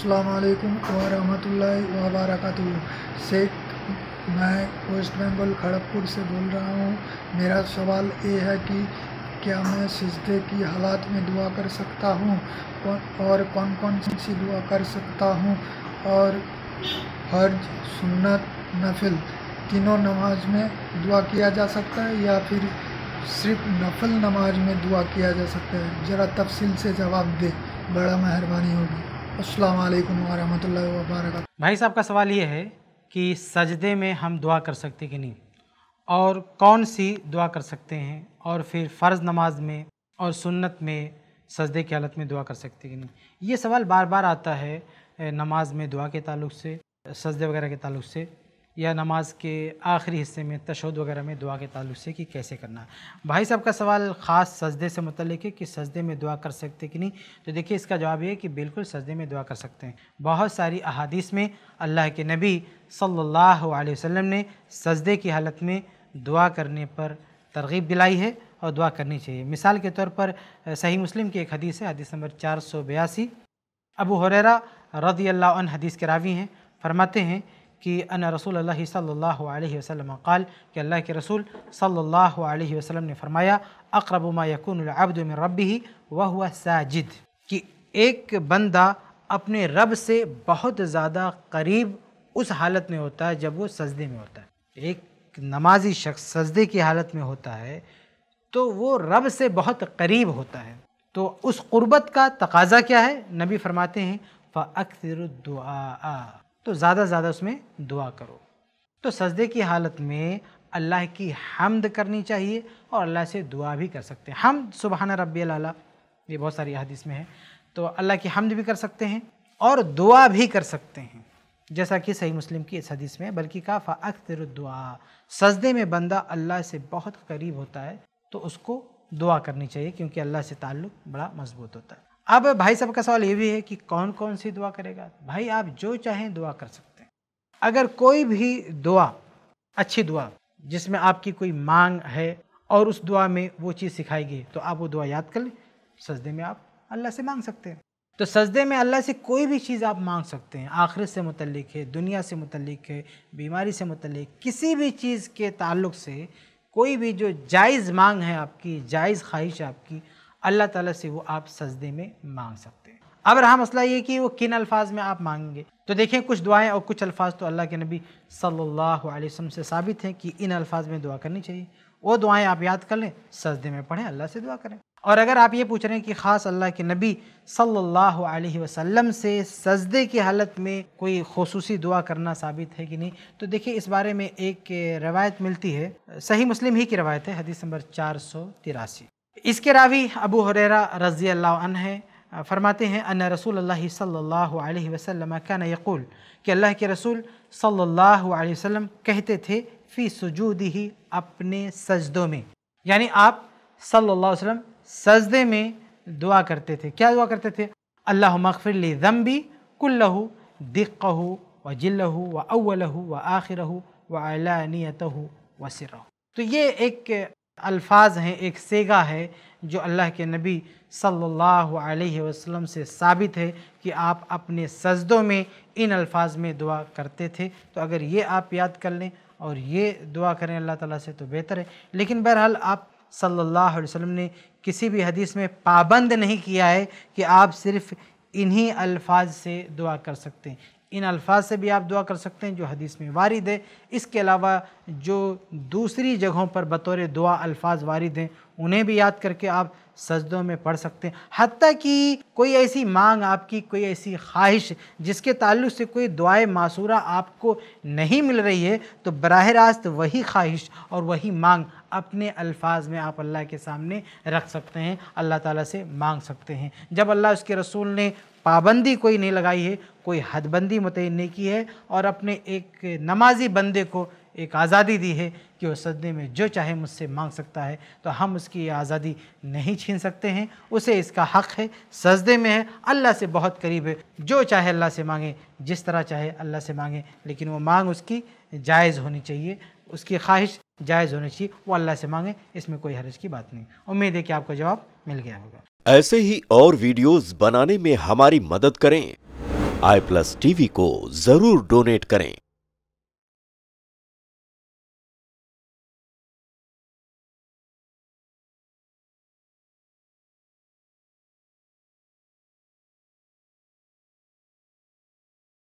अल्लाम वरहमल वरक शेख मैं वेस्ट बंगाल खड़गपुर से बोल रहा हूँ मेरा सवाल ये है कि क्या मैं सजदे की हालात में दुआ कर सकता हूँ और कौन कौन सी दुआ कर सकता हूँ और हर्ज सुन्नत नफिल तीनों नमाज में दुआ किया जा सकता है या फिर सिर्फ नफल नमाज में दुआ किया जा सकता है ज़रा तफसील से जवाब दे बड़ा मेहरबानी होगी भाई साहब का सवाल ये है कि सजदे में हम दुआ कर सकते कि नहीं और कौन सी दुआ कर सकते हैं और फिर फ़र्ज़ नमाज में और सुन्नत में सजदे की हालत में दुआ कर सकते कि नहीं ये सवाल बार बार आता है नमाज में दुआ के ताल्लुक से सजदे वगैरह के ताल्लुक से या नमाज के आखिरी हिस्से में तशद वगैरह में दुआ के ताल्लुक से कि कैसे करना है भाई साहब का सवाल ख़ास सजदे से मतलब है कि सजदे में दुआ कर सकते कि नहीं तो देखिए इसका जवाब ये कि बिल्कुल सजदे में दुआ कर सकते हैं बहुत सारी अहादीस में अल्लाह के नबी सल्लल्लाहु अलैहि वसल्लम ने सजदे की हालत में दुआ करने पर तरगीब दिलाई है और दुआ करनी चाहिए मिसाल के तौर पर सही मुस्लिम की एक हदीस है हदीस नंबर चार सौ बयासी अबू हुररा रदी अल्लाह हदीस के रावी हैं फरमाते हैं कि अना रसूल अल्लाह सल्लल्लाहु अलैहि वसल्लम कल कि अल्लाह के रसूल सल्लल्लाहु अलैहि वसल्लम ने फरमाया अकरब मा यकूनबद में ही वह हुआ साजिद कि एक बंदा अपने रब से बहुत ज़्यादा करीब उस हालत में होता है जब वो सजदे में होता है एक नमाजी शख्स सजदे की हालत में होता है तो वो रब से बहुत करीब होता है तो उस क़ुरबत का तकाजा क्या है नबी फरमाते हैं फ़ाकसर दुआ तो ज़्यादा से ज़्यादा उसमें दुआ करो तो सजदे की हालत में अल्लाह की हमद करनी चाहिए और अल्लाह से दुआ भी कर सकते हैं हम सुबहाना रबी अला ये बहुत सारी हदीस में है तो अल्लाह की हमद भी कर सकते हैं और दुआ भी कर सकते हैं जैसा कि सही मुस्लिम की इस हदीस में बल्कि काफ़ा अख्तर दुआ सजदे में बंदा अल्लाह से बहुत करीब होता है तो उसको दुआ करनी चाहिए क्योंकि अल्लाह से ताल्लुक़ बड़ा मजबूत होता है अब भाई साहब का सवाल ये भी है कि कौन कौन सी दुआ करेगा भाई आप जो चाहें दुआ कर सकते हैं अगर कोई भी दुआ अच्छी दुआ जिसमें आपकी कोई मांग है और उस दुआ में वो चीज़ सिखाई गई तो आप वो दुआ याद कर लें सजदे में आप अल्लाह से मांग सकते हैं तो सजदे में अल्लाह से कोई भी चीज़ आप मांग सकते हैं आखिरत से मुतलिक है दुनिया से मुतलिक है बीमारी से मुतलिक किसी भी चीज़ के ताल्लुक से कोई भी जो जायज़ मांग है आपकी जायज़ ख्वाहिश है आपकी अल्लाह ताला से वो आप सजदे में मांग सकते हैं अब रहा मसला ये कि वो किन अल्फाज में आप मांगेंगे तो देखें कुछ दुआएं और कुछ अल्फाज तो अल्लाह के नबी सल्लल्लाहु अलैहि वसल्लम से साबित हैं कि इन अल्फाज में दुआ करनी चाहिए वो दुआएं आप याद कर लें सजदे में पढ़ें अल्लाह से दुआ करें और अगर आप ये पूछ रहे हैं कि ख़ास अल्लाह के नबी सल्लल्लाहु अलैहि वसल्लम से सजदे की हालत में कोई खसूसी दुआ करना साबित है कि नहीं तो देखिए इस बारे में एक रवायत मिलती है सही मुस्लिम ही की रवायत है हदीस नंबर चार सौ तिरासी इसके रावी अबू हुरेरा रज़ी अल्लाह है फरमाते हैं अन रसूल अल्लाह सल्लल्लाहु अलैहि वसल्लम कान यकूल कि अल्लाह के रसूल सल्लल्लाहु अलैहि वसल्लम कहते थे फ़ी सजूद ही अपने सजदों में यानी आप सल्लल्लाहु अलैहि वसल्लम सजदे में दुआ करते थे क्या दुआ करते थे अल्लाह मगफिरली ज़म्बी कुल्लहू दिक्कहू व जिल्लहू व अव्वलहू व आखिरहू व अलानियतहू व सिरहू तो ये एक अल्फाज हैं एक सेगा है जो अल्लाह के नबी सल्लल्लाहु अलैहि वसल्लम से साबित है कि आप अपने सजदों में इन अल्फाज में दुआ करते थे तो अगर ये आप याद कर लें और ये दुआ करें अल्लाह ताला से तो बेहतर है लेकिन बहरहाल आप सल्लल्लाहु अलैहि वसल्लम ने किसी भी हदीस में पाबंद नहीं किया है कि आप सिर्फ़ इन्हीं अल्फाज से दुआ कर सकते हैं इन अल्फाज से भी आप दुआ कर सकते हैं जो हदीस में वारिद है इसके अलावा जो दूसरी जगहों पर बतौर दुआ अल्फाज वारिद हैं उन्हें भी याद करके आप सजदों में पढ़ सकते हैं हती कि कोई ऐसी मांग आपकी कोई ऐसी ख्वाहिश जिसके ताल्लुक से कोई दुआए मासूरा आपको नहीं मिल रही है तो बरह रास्त वही ख्वाहिश और वही मांग अपने अल्फाज में आप अल्लाह के सामने रख सकते हैं अल्लाह ताला से मांग सकते हैं जब अल्लाह उसके रसूल ने पाबंदी कोई नहीं लगाई है कोई हदबंदी मुतिन नहीं की है और अपने एक नमाजी बंदे को एक आज़ादी दी है कि वह सदमे में जो चाहे मुझसे मांग सकता है तो हम उसकी आज़ादी नहीं छीन सकते हैं उसे इसका हक़ है सजदे में है अल्लाह से बहुत करीब है जो चाहे अल्लाह से मांगे जिस तरह चाहे अल्लाह से मांगे लेकिन वो मांग उसकी जायज़ होनी चाहिए उसकी ख्वाहिश जायज़ होने चाहिए वो अल्लाह से मांगे इसमें कोई हर्ज की बात नहीं उम्मीद है कि आपका जवाब मिल गया होगा ऐसे ही और वीडियोस बनाने में हमारी मदद करें आई प्लस टीवी को जरूर डोनेट करें